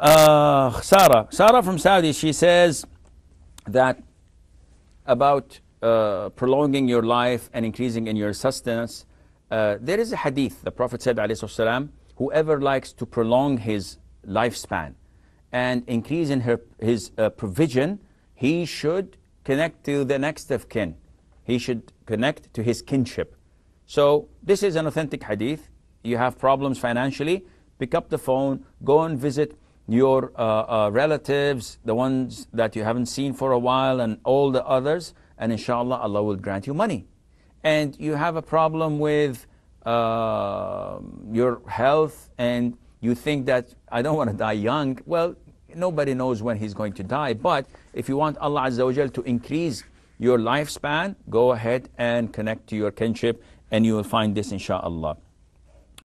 Uh, Sarah, Sarah from Saudi, she says that about uh, prolonging your life and increasing in your sustenance. Uh, there is a hadith, the Prophet said, والسلام, whoever likes to prolong his lifespan and increase in her, his uh, provision, he should connect to the next of kin. He should connect to his kinship. So this is an authentic hadith. You have problems financially, pick up the phone, go and visit your uh, uh, relatives, the ones that you haven't seen for a while, and all the others, and inshallah, Allah will grant you money. And you have a problem with uh, your health, and you think that I don't want to die young. Well, nobody knows when he's going to die, but if you want Allah Azza wa to increase your lifespan, go ahead and connect to your kinship, and you will find this inshallah.